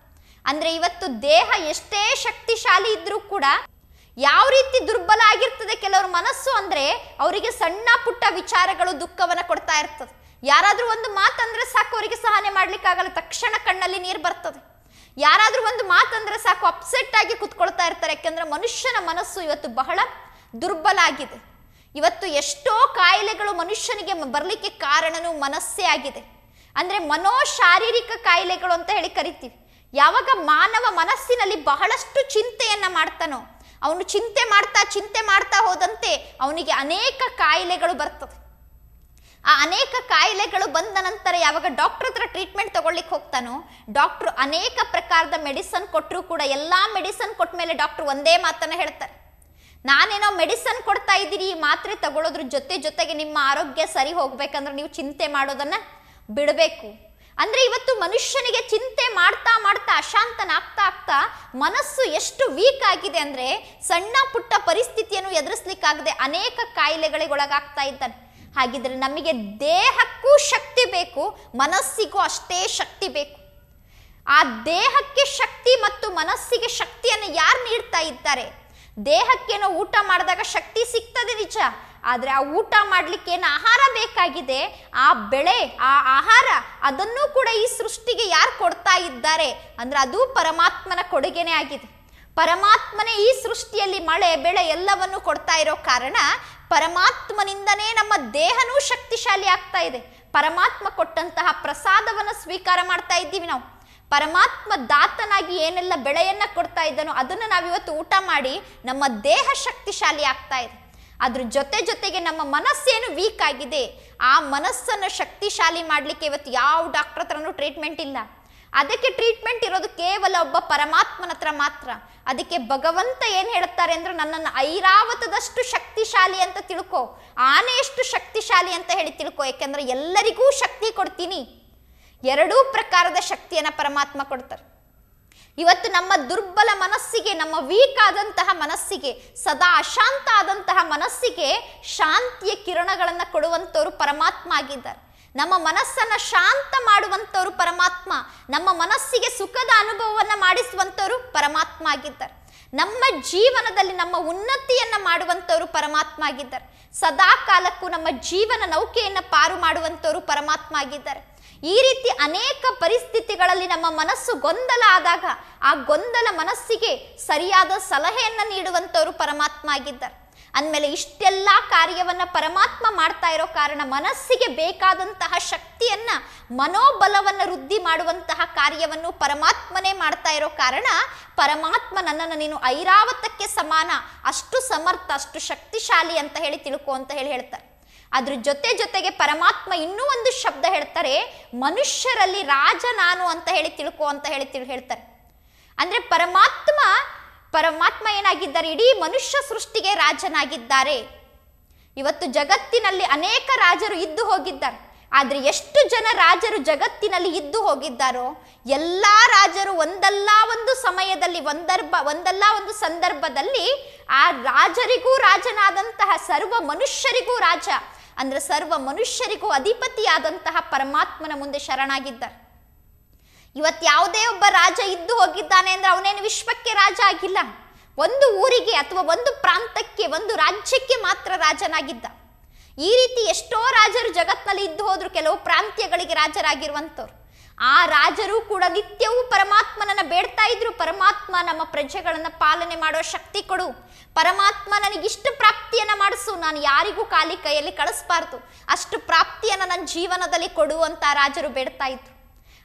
ಅಂದರೆ ಇವತ್ತು ದೇಹ ಎಷ್ಟೇ ಶಕ್ತಿಶಾಲಿ ಇದ್ರೂ ಕೂಡ ಯಾವ ರೀತಿ ದುರ್ಬಲ ಆಗಿರ್ತದೆ ಕೆಲವರು ಮನಸ್ಸು ಅಂದರೆ ಅವರಿಗೆ ಸಣ್ಣ ಪುಟ್ಟ ವಿಚಾರಗಳು ದುಃಖವನ್ನು ಕೊಡ್ತಾ ಇರ್ತದೆ ಯಾರಾದರೂ ಒಂದು ಮಾತಂದ್ರೆ ಸಾಕು ಅವರಿಗೆ ಸಹನೆ ಮಾಡ್ಲಿಕ್ಕಾಗಲ್ಲ ತಕ್ಷಣ ಕಣ್ಣಲ್ಲಿ ನೀರು ಬರ್ತದೆ ಯಾರಾದರೂ ಒಂದು ಮಾತಂದ್ರೆ ಸಾಕು ಅಪ್ಸೆಟ್ ಆಗಿ ಕುತ್ಕೊಳ್ತಾ ಇರ್ತಾರೆ ಯಾಕೆಂದ್ರೆ ಮನುಷ್ಯನ ಮನಸ್ಸು ಇವತ್ತು ಬಹಳ ದುರ್ಬಲ ಆಗಿದೆ ಇವತ್ತು ಎಷ್ಟೋ ಕಾಯಿಲೆಗಳು ಮನುಷ್ಯನಿಗೆ ಬರಲಿಕ್ಕೆ ಕಾರಣನೂ ಮನಸ್ಸೇ ಆಗಿದೆ ಅಂದರೆ ಮನೋ ಶಾರೀರಿಕ ಕಾಯಿಲೆಗಳು ಅಂತ ಹೇಳಿ ಕರಿತೀವಿ ಯಾವಾಗ ಮಾನವ ಮನಸ್ಸಿನಲ್ಲಿ ಬಹಳಷ್ಟು ಚಿಂತೆಯನ್ನು ಮಾಡ್ತಾನೋ ಅವನು ಚಿಂತೆ ಮಾಡ್ತಾ ಚಿಂತೆ ಮಾಡ್ತಾ ಹೋದಂತೆ ಅವನಿಗೆ ಅನೇಕ ಕಾಯಿಲೆಗಳು ಬರ್ತದೆ ಆ ಅನೇಕ ಕಾಯಿಲೆಗಳು ಬಂದ ನಂತರ ಯಾವಾಗ ಡಾಕ್ಟರ್ ಹತ್ರ ಟ್ರೀಟ್ಮೆಂಟ್ ತಗೊಳ್ಳಿಕ್ಕೆ ಹೋಗ್ತಾನೋ ಡಾಕ್ಟ್ರು ಅನೇಕ ಪ್ರಕಾರದ ಮೆಡಿಸನ್ ಕೊಟ್ಟರು ಕೂಡ ಎಲ್ಲ ಮೆಡಿಸನ್ ಕೊಟ್ಟ ಮೇಲೆ ಡಾಕ್ಟ್ರು ಒಂದೇ ಮಾತನ್ನು ಹೇಳ್ತಾರೆ ನಾನೇನೋ ಮೆಡಿಸನ್ ಕೊಡ್ತಾ ಇದ್ದೀರಿ ಈ ಮಾತ್ರೆ ತಗೊಳ್ಳೋದ್ರ ಜೊತೆ ಜೊತೆಗೆ ನಿಮ್ಮ ಆರೋಗ್ಯ ಸರಿ ಹೋಗ್ಬೇಕಂದ್ರೆ ನೀವು ಚಿಂತೆ ಮಾಡೋದನ್ನ ಬಿಡಬೇಕು ಅಂದ್ರೆ ಇವತ್ತು ಮನುಷ್ಯನಿಗೆ ಚಿಂತೆ ಮಾಡ್ತಾ ಮಾಡ್ತಾ ಅಶಾಂತನಾಗ್ತಾ ಆಗ್ತಾ ಮನಸ್ಸು ಎಷ್ಟು ವೀಕ್ ಆಗಿದೆ ಅಂದರೆ ಸಣ್ಣ ಪುಟ್ಟ ಪರಿಸ್ಥಿತಿಯನ್ನು ಎದುರಿಸ್ಲಿಕ್ಕಾಗದೆ ಅನೇಕ ಕಾಯಿಲೆಗಳಿಗೆ ಒಳಗಾಗ್ತಾ ಇದ್ದಾನೆ ಹಾಗಿದ್ರೆ ನಮಗೆ ದೇಹಕ್ಕೂ ಶಕ್ತಿ ಬೇಕು ಮನಸ್ಸಿಗೂ ಅಷ್ಟೇ ಶಕ್ತಿ ಬೇಕು ಆ ದೇಹಕ್ಕೆ ಶಕ್ತಿ ಮತ್ತು ಮನಸ್ಸಿಗೆ ಶಕ್ತಿಯನ್ನು ಯಾರು ನೀಡ್ತಾ ಇದ್ದಾರೆ ದೇಹಕ್ಕೇನೋ ಊಟ ಮಾಡಿದಾಗ ಶಕ್ತಿ ಸಿಗ್ತದೆ ನಿಜ ಆದರೆ ಆ ಊಟ ಏನು ಆಹಾರ ಬೇಕಾಗಿದೆ ಆ ಬೆಳೆ ಆ ಆಹಾರ ಅದನ್ನೂ ಕೂಡ ಈ ಸೃಷ್ಟಿಗೆ ಯಾರು ಕೊಡ್ತಾ ಇದ್ದಾರೆ ಅಂದರೆ ಅದು ಪರಮಾತ್ಮನ ಕೊಡುಗೆನೇ ಆಗಿದೆ ಪರಮಾತ್ಮನೇ ಈ ಸೃಷ್ಟಿಯಲ್ಲಿ ಮಳೆ ಬೆಳೆ ಎಲ್ಲವನ್ನು ಕೊಡ್ತಾ ಇರೋ ಕಾರಣ ಪರಮಾತ್ಮನಿಂದನೇ ನಮ್ಮ ದೇಹನೂ ಶಕ್ತಿಶಾಲಿ ಆಗ್ತಾ ಇದೆ ಪರಮಾತ್ಮ ಕೊಟ್ಟಂತಹ ಪ್ರಸಾದವನ್ನು ಸ್ವೀಕಾರ ಮಾಡ್ತಾ ಇದ್ದೀವಿ ನಾವು ಪರಮಾತ್ಮ ದಾತನಾಗಿ ಏನೆಲ್ಲ ಬೆಳೆಯನ್ನು ಕೊಡ್ತಾ ಇದ್ದಾನೋ ಅದನ್ನು ನಾವಿವತ್ತು ಊಟ ಮಾಡಿ ನಮ್ಮ ದೇಹ ಶಕ್ತಿಶಾಲಿ ಆಗ್ತಾ ಇದೆ ಅದ್ರ ಜೊತೆ ಜೊತೆಗೆ ನಮ್ಮ ಮನಸ್ಸೇನು ವೀಕ್ ಆಗಿದೆ ಆ ಮನಸ್ಸನ್ನು ಶಕ್ತಿಶಾಲಿ ಮಾಡಲಿಕ್ಕೆ ಇವತ್ತು ಯಾವ ಡಾಕ್ಟ್ರ ಹತ್ರನೂ ಟ್ರೀಟ್ಮೆಂಟ್ ಇಲ್ಲ ಅದಕ್ಕೆ ಟ್ರೀಟ್ಮೆಂಟ್ ಇರೋದು ಕೇವಲ ಒಬ್ಬ ಪರಮಾತ್ಮನ ಹತ್ರ ಮಾತ್ರ ಅದಕ್ಕೆ ಭಗವಂತ ಏನು ಹೇಳುತ್ತಾರೆ ಅಂದ್ರೆ ನನ್ನನ್ನು ಐರಾವತದಷ್ಟು ಶಕ್ತಿಶಾಲಿ ಅಂತ ತಿಳ್ಕೊ ಆನೆಯಷ್ಟು ಶಕ್ತಿಶಾಲಿ ಅಂತ ಹೇಳಿ ತಿಳ್ಕೊ ಯಾಕೆಂದ್ರೆ ಎಲ್ಲರಿಗೂ ಶಕ್ತಿ ಕೊಡ್ತೀನಿ ಎರಡೂ ಪ್ರಕಾರದ ಶಕ್ತಿಯನ್ನು ಪರಮಾತ್ಮ ಕೊಡ್ತಾರೆ ಇವತ್ತು ನಮ್ಮ ದುರ್ಬಲ ಮನಸ್ಸಿಗೆ ನಮ್ಮ ವೀಕ್ ಆದಂತಹ ಮನಸ್ಸಿಗೆ ಸದಾ ಅಶಾಂತ ಆದಂತಹ ಮನಸ್ಸಿಗೆ ಶಾಂತಿಯ ಕಿರಣಗಳನ್ನು ಕೊಡುವಂಥವರು ಪರಮಾತ್ಮ ಆಗಿದ್ದಾರೆ ನಮ್ಮ ಮನಸ್ಸನ್ನು ಶಾಂತ ಮಾಡುವಂಥವರು ಪರಮಾತ್ಮ ನಮ್ಮ ಮನಸ್ಸಿಗೆ ಸುಖದ ಅನುಭವವನ್ನು ಮಾಡಿಸುವಂಥವ್ರು ಪರಮಾತ್ಮ ಆಗಿದ್ದಾರೆ ನಮ್ಮ ಜೀವನದಲ್ಲಿ ನಮ್ಮ ಉನ್ನತಿಯನ್ನು ಮಾಡುವಂಥವ್ರು ಪರಮಾತ್ಮ ಆಗಿದ್ದಾರೆ ಸದಾ ಕಾಲಕ್ಕೂ ನಮ್ಮ ಜೀವನ ನೌಕೆಯನ್ನು ಪಾರು ಮಾಡುವಂಥವರು ಪರಮಾತ್ಮ ಆಗಿದ್ದಾರೆ ಈ ರೀತಿ ಅನೇಕ ಪರಿಸ್ಥಿತಿಗಳಲ್ಲಿ ನಮ್ಮ ಮನಸ್ಸು ಗೊಂದಲ ಆದಾಗ ಆ ಗೊಂದಲ ಮನಸ್ಸಿಗೆ ಸರಿಯಾದ ಸಲಹೆಯನ್ನು ನೀಡುವಂಥವ್ರು ಪರಮಾತ್ಮ ಆಗಿದ್ದಾರೆ ಅಂದಮೇಲೆ ಇಷ್ಟೆಲ್ಲ ಕಾರ್ಯವನ್ನು ಪರಮಾತ್ಮ ಮಾಡ್ತಾ ಇರೋ ಕಾರಣ ಮನಸ್ಸಿಗೆ ಬೇಕಾದಂತಹ ಶಕ್ತಿಯನ್ನು ಮನೋಬಲವನ್ನು ವೃದ್ಧಿ ಮಾಡುವಂತಹ ಕಾರ್ಯವನ್ನು ಪರಮಾತ್ಮನೇ ಮಾಡ್ತಾ ಇರೋ ಕಾರಣ ಪರಮಾತ್ಮ ನನ್ನನ್ನು ನೀನು ಐರಾವತಕ್ಕೆ ಸಮಾನ ಅಷ್ಟು ಸಮರ್ಥ ಅಷ್ಟು ಶಕ್ತಿಶಾಲಿ ಅಂತ ಹೇಳಿ ತಿಳ್ಕೊ ಅಂತ ಹೇಳಿ ಹೇಳ್ತಾರೆ ಅದ್ರ ಜೊತೆ ಜೊತೆಗೆ ಪರಮಾತ್ಮ ಇನ್ನೂ ಒಂದು ಶಬ್ದ ಹೇಳ್ತಾರೆ ಮನುಷ್ಯರಲ್ಲಿ ರಾಜ ನಾನು ಅಂತ ಹೇಳಿ ತಿಳ್ಕೊ ಅಂತ ಹೇಳಿ ತಿಳ್ ಹೇಳ್ತಾರೆ ಅಂದರೆ ಪರಮಾತ್ಮ ಪರಮಾತ್ಮ ಏನಾಗಿದ್ದಾರೆ ಇಡೀ ಮನುಷ್ಯ ಸೃಷ್ಟಿಗೆ ರಾಜನಾಗಿದ್ದಾರೆ ಇವತ್ತು ಜಗತ್ತಿನಲ್ಲಿ ಅನೇಕ ರಾಜರು ಇದ್ದು ಹೋಗಿದ್ದಾರೆ ಆದರೆ ಎಷ್ಟು ಜನ ರಾಜರು ಜಗತ್ತಿನಲ್ಲಿ ಇದ್ದು ಹೋಗಿದ್ದಾರೋ ಎಲ್ಲ ರಾಜರು ಒಂದಲ್ಲ ಒಂದು ಸಮಯದಲ್ಲಿ ಒಂದರ್ಭ ಒಂದಲ್ಲ ಒಂದು ಸಂದರ್ಭದಲ್ಲಿ ಆ ರಾಜರಿಗೂ ರಾಜನಾದಂತಹ ಸರ್ವ ಮನುಷ್ಯರಿಗೂ ರಾಜ ಅಂದರೆ ಸರ್ವ ಮನುಷ್ಯರಿಗೂ ಅಧಿಪತಿಯಾದಂತಹ ಪರಮಾತ್ಮನ ಮುಂದೆ ಶರಣಾಗಿದ್ದಾರೆ ಇವತ್ತು ಯಾವುದೇ ಒಬ್ಬ ರಾಜ ಇದ್ದು ಹೋಗಿದ್ದಾನೆ ಅಂದ್ರೆ ಅವನೇನು ವಿಶ್ವಕ್ಕೆ ರಾಜ ಆಗಿಲ್ಲ ಒಂದು ಊರಿಗೆ ಅಥವಾ ಒಂದು ಪ್ರಾಂತಕ್ಕೆ ಒಂದು ರಾಜ್ಯಕ್ಕೆ ಮಾತ್ರ ರಾಜನಾಗಿದ್ದ ಈ ರೀತಿ ಎಷ್ಟೋ ರಾಜರು ಜಗತ್ನಲ್ಲಿ ಇದ್ದು ಹೋದ್ರು ಕೆಲವು ಪ್ರಾಂತ್ಯಗಳಿಗೆ ರಾಜರಾಗಿರುವಂಥವ್ರು ಆ ರಾಜರು ಕೂಡ ನಿತ್ಯವೂ ಪರಮಾತ್ಮನನ್ನು ಬೇಡ್ತಾ ಇದ್ರು ಪರಮಾತ್ಮ ನಮ್ಮ ಪ್ರಜೆಗಳನ್ನ ಪಾಲನೆ ಮಾಡೋ ಶಕ್ತಿ ಕೊಡು ಪರಮಾತ್ಮ ನನಗಿಷ್ಟು ಪ್ರಾಪ್ತಿಯನ್ನ ಮಾಡಿಸು ನಾನು ಯಾರಿಗೂ ಕಾಲಿ ಕೈಯಲ್ಲಿ ಕಳಿಸ್ಬಾರ್ದು ಅಷ್ಟು ಪ್ರಾಪ್ತಿಯನ್ನು ನನ್ನ ಜೀವನದಲ್ಲಿ ಕೊಡು ರಾಜರು ಬೇಡ್ತಾ ಇದ್ರು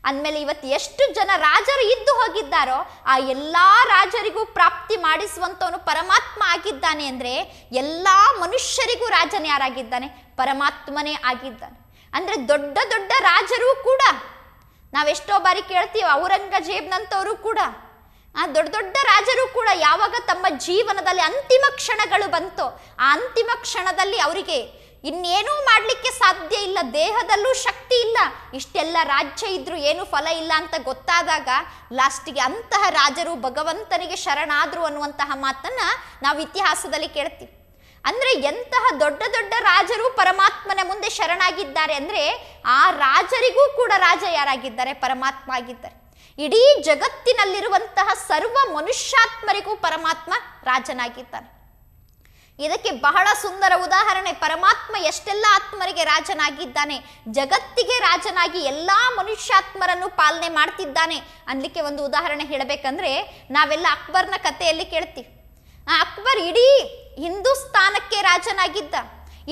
ಅಂದಮೇಲೆ ಇವತ್ತು ಎಷ್ಟು ಜನ ರಾಜರು ಇದ್ದು ಹೋಗಿದ್ದಾರೋ ಆ ಎಲ್ಲ ರಾಜರಿಗೂ ಪ್ರಾಪ್ತಿ ಮಾಡಿಸುವಂಥವನು ಪರಮಾತ್ಮ ಆಗಿದ್ದಾನೆ ಅಂದರೆ ಎಲ್ಲ ಮನುಷ್ಯರಿಗೂ ರಾಜನೇ ಯಾರಾಗಿದ್ದಾನೆ ಪರಮಾತ್ಮನೇ ಆಗಿದ್ದಾನೆ ಅಂದರೆ ದೊಡ್ಡ ದೊಡ್ಡ ರಾಜರೂ ಕೂಡ ನಾವೆಷ್ಟೋ ಬಾರಿ ಕೇಳ್ತೀವಿ ಔರಂಗಜೇಬ್ನಂಥವರು ಕೂಡ ಆ ದೊಡ್ಡ ದೊಡ್ಡ ರಾಜರು ಕೂಡ ಯಾವಾಗ ತಮ್ಮ ಜೀವನದಲ್ಲಿ ಅಂತಿಮ ಕ್ಷಣಗಳು ಬಂತೋ ಆ ಅಂತಿಮ ಕ್ಷಣದಲ್ಲಿ ಅವರಿಗೆ ಇನ್ನೇನೂ ಮಾಡಲಿಕ್ಕೆ ಸಾಧ್ಯ ಇಲ್ಲ ದೇಹದಲ್ಲೂ ಶಕ್ತಿ ಇಲ್ಲ ಇಷ್ಟೆಲ್ಲ ರಾಜ್ಯ ಇದ್ರೂ ಏನು ಫಲ ಇಲ್ಲ ಅಂತ ಗೊತ್ತಾದಾಗ ಲಾಸ್ಟಿಗೆ ಅಂತಹ ರಾಜರು ಭಗವಂತನಿಗೆ ಶರಣಾದರು ಅನ್ನುವಂತಹ ಮಾತನ್ನ ನಾವು ಇತಿಹಾಸದಲ್ಲಿ ಕೇಳ್ತೀವಿ ಅಂದ್ರೆ ಎಂತಹ ದೊಡ್ಡ ದೊಡ್ಡ ರಾಜರು ಪರಮಾತ್ಮನ ಮುಂದೆ ಶರಣಾಗಿದ್ದಾರೆ ಅಂದ್ರೆ ಆ ರಾಜರಿಗೂ ಕೂಡ ರಾಜ ಯಾರಾಗಿದ್ದಾರೆ ಪರಮಾತ್ಮ ಆಗಿದ್ದಾರೆ ಇಡೀ ಜಗತ್ತಿನಲ್ಲಿರುವಂತಹ ಸರ್ವ ಮನುಷ್ಯಾತ್ಮರಿಗೂ ಪರಮಾತ್ಮ ರಾಜನಾಗಿದ್ದಾನೆ ಇದಕ್ಕೆ ಬಹಳ ಸುಂದರ ಉದಾಹರಣೆ ಪರಮಾತ್ಮ ಎಷ್ಟೆಲ್ಲ ಆತ್ಮರಿಗೆ ರಾಜನಾಗಿದ್ದಾನೆ ಜಗತ್ತಿಗೆ ರಾಜನಾಗಿ ಎಲ್ಲಾ ಮನುಷ್ಯಾತ್ಮರನ್ನು ಪಾಲನೆ ಮಾಡ್ತಿದ್ದಾನೆ ಅನ್ಲಿಕ್ಕೆ ಒಂದು ಉದಾಹರಣೆ ಹೇಳಬೇಕಂದ್ರೆ ನಾವೆಲ್ಲ ಅಕ್ಬರ್ನ ಕಥೆಯಲ್ಲಿ ಕೇಳ್ತೀವಿ ಅಕ್ಬರ್ ಇಡೀ ಹಿಂದೂಸ್ತಾನಕ್ಕೆ ರಾಜನಾಗಿದ್ದ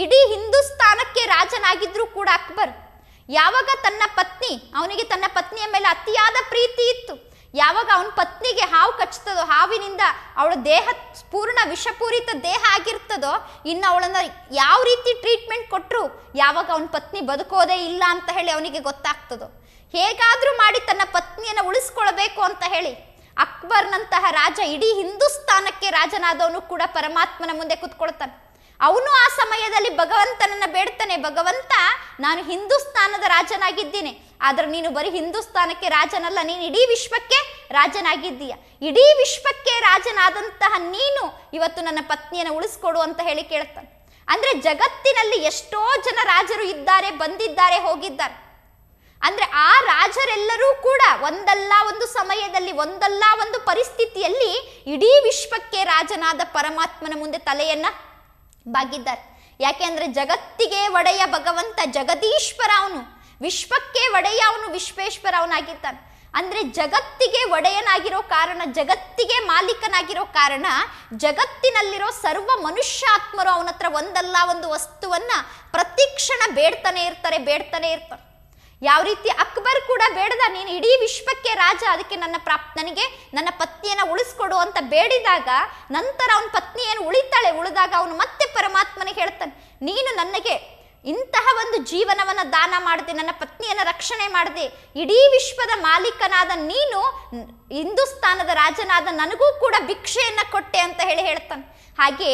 ಇಡೀ ಹಿಂದೂಸ್ತಾನಕ್ಕೆ ರಾಜನಾಗಿದ್ರೂ ಕೂಡ ಅಕ್ಬರ್ ಯಾವಾಗ ತನ್ನ ಪತ್ನಿ ಅವನಿಗೆ ತನ್ನ ಪತ್ನಿಯ ಮೇಲೆ ಅತಿಯಾದ ಪ್ರೀತಿ ಇತ್ತು ಯಾವಾಗ ಅವನ ಪತ್ನಿಗೆ ಹಾವು ಕಚ್ತದೋ ಹಾವಿನಿಂದ ಅವಳ ದೇಹ ಪೂರ್ಣ ವಿಷಪೂರಿತ ದೇಹ ಆಗಿರ್ತದೋ ಇನ್ನು ಅವಳನ್ನು ಯಾವ ರೀತಿ ಟ್ರೀಟ್ಮೆಂಟ್ ಕೊಟ್ಟರು ಯಾವಾಗ ಅವನ ಪತ್ನಿ ಬದುಕೋದೇ ಇಲ್ಲ ಅಂತ ಹೇಳಿ ಅವನಿಗೆ ಗೊತ್ತಾಗ್ತದೋ ಹೇಗಾದರೂ ಮಾಡಿ ತನ್ನ ಪತ್ನಿಯನ್ನು ಉಳಿಸ್ಕೊಳ್ಬೇಕು ಅಂತ ಹೇಳಿ ಅಕ್ಬರ್ನಂತಹ ರಾಜ ಇಡೀ ಹಿಂದೂಸ್ತಾನಕ್ಕೆ ರಾಜನಾದವನು ಕೂಡ ಪರಮಾತ್ಮನ ಮುಂದೆ ಕುತ್ಕೊಳ್ತಾನೆ ಅವನು ಆ ಸಮಯದಲ್ಲಿ ಭಗವಂತನನ್ನು ಬೇಡ್ತಾನೆ ಭಗವಂತ ನಾನು ಹಿಂದೂಸ್ತಾನದ ರಾಜನಾಗಿದ್ದೀನಿ ಆದ್ರೆ ನೀನು ಬರೀ ಹಿಂದೂಸ್ತಾನಕ್ಕೆ ರಾಜನಲ್ಲ ನೀನು ಇಡೀ ವಿಶ್ವಕ್ಕೆ ರಾಜನಾಗಿದ್ದೀಯ ಇಡೀ ವಿಶ್ವಕ್ಕೆ ರಾಜನಾದಂತಹ ನೀನು ಇವತ್ತು ನನ್ನ ಪತ್ನಿಯನ್ನು ಉಳಿಸ್ಕೊಡು ಅಂತ ಹೇಳಿ ಕೇಳ್ತಾನೆ ಅಂದ್ರೆ ಜಗತ್ತಿನಲ್ಲಿ ಎಷ್ಟೋ ಜನ ರಾಜರು ಇದ್ದಾರೆ ಬಂದಿದ್ದಾರೆ ಹೋಗಿದ್ದಾರೆ ಅಂದ್ರೆ ಆ ರಾಜರೆಲ್ಲರೂ ಕೂಡ ಒಂದಲ್ಲ ಒಂದು ಸಮಯದಲ್ಲಿ ಒಂದಲ್ಲ ಒಂದು ಪರಿಸ್ಥಿತಿಯಲ್ಲಿ ಇಡೀ ವಿಶ್ವಕ್ಕೆ ರಾಜನಾದ ಪರಮಾತ್ಮನ ಮುಂದೆ ತಲೆಯನ್ನ ಬಾಗಿದ್ದಾರೆ ಯಾಕೆ ಅಂದ್ರೆ ಜಗತ್ತಿಗೆ ಒಡೆಯ ಭಗವಂತ ಜಗದೀಶ್ವರ ಅವನು ವಿಶ್ವಕ್ಕೆ ಒಡೆಯ ಅವನು ವಿಶ್ವೇಶ್ವರ ಅವನಾಗಿರ್ತಾನೆ ಅಂದರೆ ಜಗತ್ತಿಗೆ ಒಡೆಯನಾಗಿರೋ ಕಾರಣ ಜಗತ್ತಿಗೆ ಮಾಲೀಕನಾಗಿರೋ ಕಾರಣ ಜಗತ್ತಿನಲ್ಲಿರೋ ಸರ್ವ ಮನುಷ್ಯಾತ್ಮರು ಅವನ ಹತ್ರ ಒಂದಲ್ಲ ಒಂದು ವಸ್ತುವನ್ನ ಪ್ರತಿಕ್ಷಣ ಬೇಡ್ತಾನೆ ಇರ್ತಾರೆ ಬೇಡ್ತಾನೆ ಇರ್ತಾನೆ ಯಾವ ರೀತಿ ಅಕ್ಬರ್ ಕೂಡ ಬೇಡದ ನೀನು ಇಡೀ ವಿಶ್ವಕ್ಕೆ ರಾಜ ಅದಕ್ಕೆ ನನ್ನ ಪ್ರಾಪ್ ನನಗೆ ನನ್ನ ಪತ್ನಿಯನ್ನು ಉಳಿಸ್ಕೊಡು ಅಂತ ಬೇಡಿದಾಗ ನಂತರ ಅವನ ಪತ್ನಿ ಉಳಿತಾಳೆ ಉಳಿದಾಗ ಅವನು ಮತ್ತೆ ಪರಮಾತ್ಮನಿಗೆ ಹೇಳ್ತಾನೆ ನೀನು ನನಗೆ ಇಂತಹ ಒಂದು ಜೀವನವನ್ನು ದಾನ ಮಾಡಿದೆ ನನ್ನ ಪತ್ನಿಯನ್ನು ರಕ್ಷಣೆ ಮಾಡಿದೆ ಇಡೀ ವಿಶ್ವದ ಮಾಲೀಕನಾದ ನೀನು ಹಿಂದೂಸ್ತಾನದ ರಾಜನಾದ ನನಗೂ ಕೂಡ ಭಿಕ್ಷೆಯನ್ನು ಕೊಟ್ಟೆ ಅಂತ ಹೇಳಿ ಹೇಳ್ತಾನೆ ಹಾಗೆ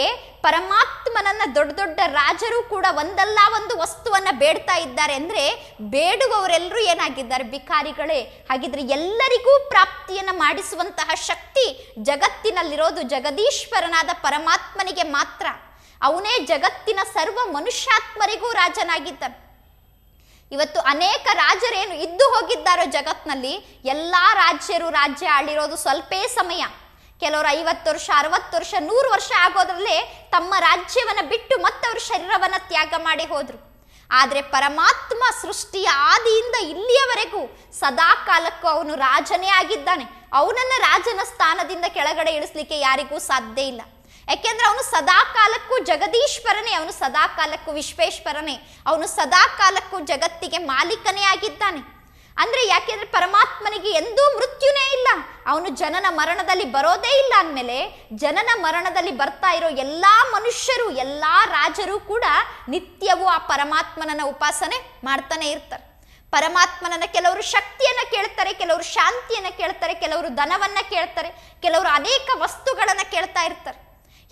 ಪರಮಾತ್ಮನನ್ನ ದೊಡ್ಡ ದೊಡ್ಡ ರಾಜರು ಕೂಡ ಒಂದಲ್ಲ ಒಂದು ವಸ್ತುವನ್ನು ಬೇಡ್ತಾ ಇದ್ದಾರೆ ಅಂದರೆ ಬೇಡುವವರೆಲ್ಲರೂ ಏನಾಗಿದ್ದಾರೆ ಬಿಕಾರಿಗಳೇ ಹಾಗಿದ್ರೆ ಎಲ್ಲರಿಗೂ ಪ್ರಾಪ್ತಿಯನ್ನು ಮಾಡಿಸುವಂತಹ ಶಕ್ತಿ ಜಗತ್ತಿನಲ್ಲಿರೋದು ಜಗದೀಶ್ವರನಾದ ಪರಮಾತ್ಮನಿಗೆ ಮಾತ್ರ ಅವನೇ ಜಗತ್ತಿನ ಸರ್ವ ಮನುಷ್ಯಾತ್ಮರಿಗೂ ರಾಜನಾಗಿದ್ದಾನೆ ಇವತ್ತು ಅನೇಕ ರಾಜರೇನು ಇದ್ದು ಹೋಗಿದ್ದಾರೋ ಜಗತ್ನಲ್ಲಿ ಎಲ್ಲ ರಾಜ್ಯರು ರಾಜ್ಯ ಆಳಿರೋದು ಸ್ವಲ್ಪೇ ಸಮಯ ಕೆಲವರು ಐವತ್ತು ವರ್ಷ ಅರವತ್ತು ವರ್ಷ ನೂರು ವರ್ಷ ಆಗೋದ್ರಲ್ಲೇ ತಮ್ಮ ರಾಜ್ಯವನ್ನು ಬಿಟ್ಟು ಮತ್ತವ್ರ ಶರೀರವನ್ನ ತ್ಯಾಗ ಮಾಡಿ ಹೋದ್ರು ಆದರೆ ಪರಮಾತ್ಮ ಸೃಷ್ಟಿಯ ಆದಿಯಿಂದ ಇಲ್ಲಿಯವರೆಗೂ ಸದಾ ಕಾಲಕ್ಕೂ ಅವನು ರಾಜನೇ ಆಗಿದ್ದಾನೆ ಅವನನ್ನ ರಾಜನ ಸ್ಥಾನದಿಂದ ಕೆಳಗಡೆ ಇಳಿಸ್ಲಿಕ್ಕೆ ಯಾರಿಗೂ ಸಾಧ್ಯ ಇಲ್ಲ ಯಾಕೆಂದ್ರೆ ಅವನು ಸದಾ ಕಾಲಕ್ಕೂ ಜಗದೀಶ್ವರನೇ ಅವನು ಸದಾ ಕಾಲಕ್ಕೂ ವಿಶ್ವೇಶ್ವರನೇ ಅವನು ಸದಾ ಕಾಲಕ್ಕೂ ಜಗತ್ತಿಗೆ ಮಾಲೀಕನೇ ಆಗಿದ್ದಾನೆ ಅಂದ್ರೆ ಯಾಕೆಂದ್ರೆ ಪರಮಾತ್ಮನಿಗೆ ಎಂದೂ ಮೃತ್ಯುನೇ ಇಲ್ಲ ಅವನು ಜನನ ಮರಣದಲ್ಲಿ ಬರೋದೇ ಇಲ್ಲ ಅಂದಮೇಲೆ ಜನನ ಮರಣದಲ್ಲಿ ಬರ್ತಾ ಇರೋ ಎಲ್ಲ ಮನುಷ್ಯರು ಎಲ್ಲ ರಾಜರು ಕೂಡ ನಿತ್ಯವೂ ಆ ಪರಮಾತ್ಮನನ್ನ ಉಪಾಸನೆ ಮಾಡ್ತಾನೆ ಇರ್ತಾರೆ ಪರಮಾತ್ಮನನ್ನ ಕೆಲವರು ಶಕ್ತಿಯನ್ನು ಕೇಳ್ತಾರೆ ಕೆಲವರು ಶಾಂತಿಯನ್ನು ಕೇಳ್ತಾರೆ ಕೆಲವರು ಧನವನ್ನು ಕೇಳ್ತಾರೆ ಕೆಲವರು ಅನೇಕ ವಸ್ತುಗಳನ್ನು ಕೇಳ್ತಾ ಇರ್ತಾರೆ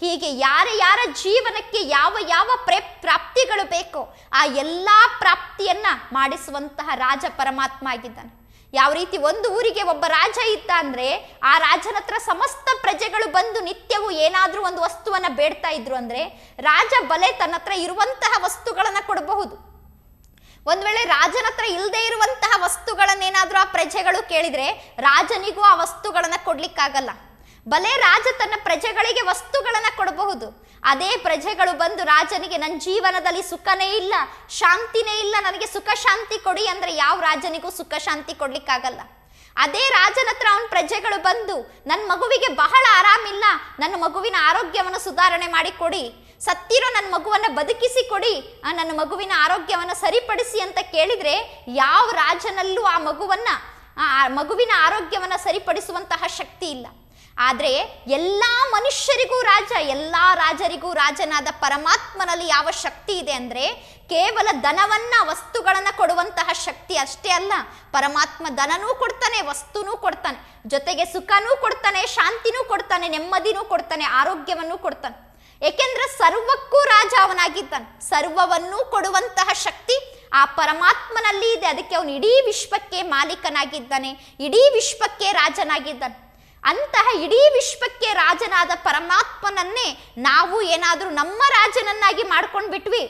ಹೀಗೆ ಯಾರ ಯಾರ ಜೀವನಕ್ಕೆ ಯಾವ ಯಾವ ಪ್ರೇ ಪ್ರಾಪ್ತಿಗಳು ಬೇಕೋ ಆ ಎಲ್ಲ ಪ್ರಾಪ್ತಿಯನ್ನ ಮಾಡಿಸುವಂತಹ ರಾಜ ಪರಮಾತ್ಮ ಆಗಿದ್ದಾನೆ ಯಾವ ರೀತಿ ಒಂದು ಊರಿಗೆ ಒಬ್ಬ ರಾಜ ಇದ್ದ ಅಂದ್ರೆ ಆ ರಾಜನ ಹತ್ರ ಸಮಸ್ತ ಪ್ರಜೆಗಳು ಬಂದು ನಿತ್ಯವೂ ಏನಾದರೂ ಒಂದು ವಸ್ತುವನ್ನ ಬೇಡ್ತಾ ಇದ್ರು ಅಂದ್ರೆ ರಾಜ ಬಲೆ ತನ್ನ ಹತ್ರ ಇರುವಂತಹ ವಸ್ತುಗಳನ್ನ ಕೊಡಬಹುದು ಒಂದ್ ವೇಳೆ ರಾಜನ ಹತ್ರ ಇಲ್ಲದೆ ಇರುವಂತಹ ವಸ್ತುಗಳನ್ನೇನಾದ್ರೂ ಆ ಪ್ರಜೆಗಳು ಕೇಳಿದ್ರೆ ರಾಜನಿಗೂ ಆ ವಸ್ತುಗಳನ್ನ ಕೊಡ್ಲಿಕ್ಕಾಗಲ್ಲ ಬಲೆ ರಾಜ ತನ್ನ ಪ್ರಜೆಗಳಿಗೆ ವಸ್ತುಗಳನ್ನು ಕೊಡಬಹುದು ಅದೇ ಪ್ರಜೆಗಳು ಬಂದು ರಾಜನಿಗೆ ನನ್ನ ಜೀವನದಲ್ಲಿ ಸುಖನೇ ಇಲ್ಲ ಶಾಂತಿನೇ ಇಲ್ಲ ನನಗೆ ಸುಖ ಶಾಂತಿ ಕೊಡಿ ಅಂದರೆ ಯಾವ ರಾಜನಿಗೂ ಸುಖ ಶಾಂತಿ ಕೊಡ್ಲಿಕ್ಕಾಗಲ್ಲ ಅದೇ ರಾಜನ ಹತ್ರ ಅವನ ಪ್ರಜೆಗಳು ಬಂದು ನನ್ನ ಮಗುವಿಗೆ ಬಹಳ ಆರಾಮಿಲ್ಲ ನನ್ನ ಮಗುವಿನ ಆರೋಗ್ಯವನ್ನು ಸುಧಾರಣೆ ಮಾಡಿ ಕೊಡಿ ಸತ್ತಿರೋ ನನ್ನ ಮಗುವನ್ನು ಬದುಕಿಸಿ ಕೊಡಿ ನನ್ನ ಮಗುವಿನ ಆರೋಗ್ಯವನ್ನು ಸರಿಪಡಿಸಿ ಅಂತ ಕೇಳಿದರೆ ಯಾವ ರಾಜನಲ್ಲೂ ಆ ಮಗುವನ್ನು ಆ ಮಗುವಿನ ಆರೋಗ್ಯವನ್ನು ಸರಿಪಡಿಸುವಂತಹ ಶಕ್ತಿ ಇಲ್ಲ ಆದರೆ ಎಲ್ಲ ಮನುಷ್ಯರಿಗೂ ರಾಜ ಎಲ್ಲ ರಾಜರಿಗೂ ರಾಜನಾದ ಪರಮಾತ್ಮನಲ್ಲಿ ಯಾವ ಶಕ್ತಿ ಇದೆ ಅಂದರೆ ಕೇವಲ ಧನವನ್ನ ವಸ್ತುಗಳನ್ನು ಕೊಡುವಂತಹ ಶಕ್ತಿ ಅಷ್ಟೇ ಅಲ್ಲ ಪರಮಾತ್ಮ ಧನನೂ ಕೊಡ್ತಾನೆ ವಸ್ತುನೂ ಕೊಡ್ತಾನೆ ಜೊತೆಗೆ ಸುಖನೂ ಕೊಡ್ತಾನೆ ಶಾಂತಿನೂ ಕೊಡ್ತಾನೆ ನೆಮ್ಮದಿನೂ ಕೊಡ್ತಾನೆ ಆರೋಗ್ಯವನ್ನೂ ಕೊಡ್ತಾನೆ ಏಕೆಂದ್ರೆ ಸರ್ವಕ್ಕೂ ರಾಜ ಅವನಾಗಿದ್ದಾನೆ ಸರ್ವವನ್ನೂ ಕೊಡುವಂತಹ ಶಕ್ತಿ ಆ ಪರಮಾತ್ಮನಲ್ಲಿ ಇದೆ ಅದಕ್ಕೆ ಅವನು ಇಡೀ ವಿಶ್ವಕ್ಕೆ ಮಾಲೀಕನಾಗಿದ್ದಾನೆ ಇಡೀ ವಿಶ್ವಕ್ಕೆ ರಾಜನಾಗಿದ್ದಾನೆ ಅಂತಹ ಇಡೀ ವಿಶ್ವಕ್ಕೆ ರಾಜನಾದ ಪರಮಾತ್ಮನನ್ನೇ ನಾವು ಏನಾದರೂ ನಮ್ಮ ರಾಜನನ್ನಾಗಿ ಮಾಡ್ಕೊಂಡು ಬಿಟ್ವಿ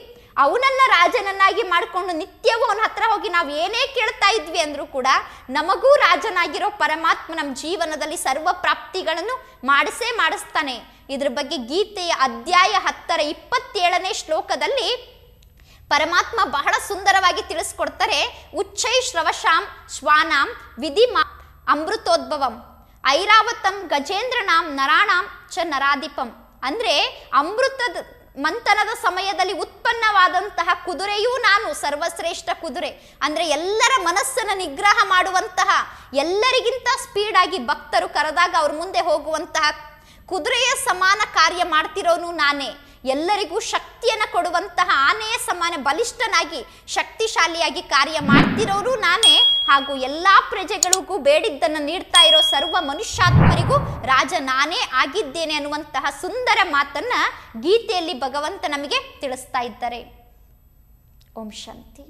ಅವನನ್ನ ರಾಜನನ್ನಾಗಿ ಮಾಡಿಕೊಂಡು ನಿತ್ಯವೂ ಅವನ ಹತ್ರ ಹೋಗಿ ನಾವು ಏನೇ ಕೇಳ್ತಾ ಇದ್ವಿ ಅಂದರೂ ಕೂಡ ನಮಗೂ ರಾಜನಾಗಿರೋ ಪರಮಾತ್ಮ ನಮ್ಮ ಜೀವನದಲ್ಲಿ ಸರ್ವ ಪ್ರಾಪ್ತಿಗಳನ್ನು ಮಾಡಿಸೇ ಮಾಡಿಸ್ತಾನೆ ಇದ್ರ ಬಗ್ಗೆ ಗೀತೆಯ ಅಧ್ಯಾಯ ಹತ್ತರ ಇಪ್ಪತ್ತೇಳನೇ ಶ್ಲೋಕದಲ್ಲಿ ಪರಮಾತ್ಮ ಬಹಳ ಸುಂದರವಾಗಿ ತಿಳಿಸ್ಕೊಡ್ತಾರೆ ಉಚ್ಚೈ ಶ್ರವಶಾಂ ಶ್ವಾನಾಂ ವಿಧಿ ಮಾ ಅಮೃತೋದ್ಭವಂ ಐರಾವತಂ ಗಜೇಂದ್ರನಾಂ ನರಾಣಾಂ ಚ ನರಾಧಿಪಂ ಅಂದರೆ ಅಮೃತದ ಮಂಥನದ ಸಮಯದಲ್ಲಿ ಉತ್ಪನ್ನವಾದಂತಹ ಕುದುರೆಯೂ ನಾನು ಸರ್ವಶ್ರೇಷ್ಠ ಕುದುರೆ ಅಂದರೆ ಎಲ್ಲರ ಮನಸ್ಸನ್ನು ನಿಗ್ರಹ ಮಾಡುವಂತಹ ಎಲ್ಲರಿಗಿಂತ ಸ್ಪೀಡಾಗಿ ಭಕ್ತರು ಕರೆದಾಗ ಅವ್ರ ಮುಂದೆ ಹೋಗುವಂತಹ ಕುದುರೆಯ ಸಮಾನ ಕಾರ್ಯ ಮಾಡ್ತಿರೋನು ನಾನೇ ಎಲ್ಲರಿಗೂ ಶಕ್ತಿಯನ್ನು ಕೊಡುವಂತಹ ಆನೆಯ ಸಮಾನ ಬಲಿಷ್ಠನಾಗಿ ಶಕ್ತಿಶಾಲಿಯಾಗಿ ಕಾರ್ಯ ಮಾಡ್ತಿರೋರು ನಾನೇ ಹಾಗೂ ಎಲ್ಲ ಪ್ರಜೆಗಳಿಗೂ ಬೇಡಿದ್ದನ್ನು ನೀಡ್ತಾ ಇರೋ ಸರ್ವ ಮನುಷ್ಯಾತ್ಮರಿಗೂ ರಾಜ ನಾನೇ ಆಗಿದ್ದೇನೆ ಅನ್ನುವಂತಹ ಸುಂದರ ಮಾತನ್ನ ಗೀತೆಯಲ್ಲಿ ಭಗವಂತ ನಮಗೆ ತಿಳಿಸ್ತಾ ಇದ್ದಾರೆ ಓಂ ಶಾಂತಿ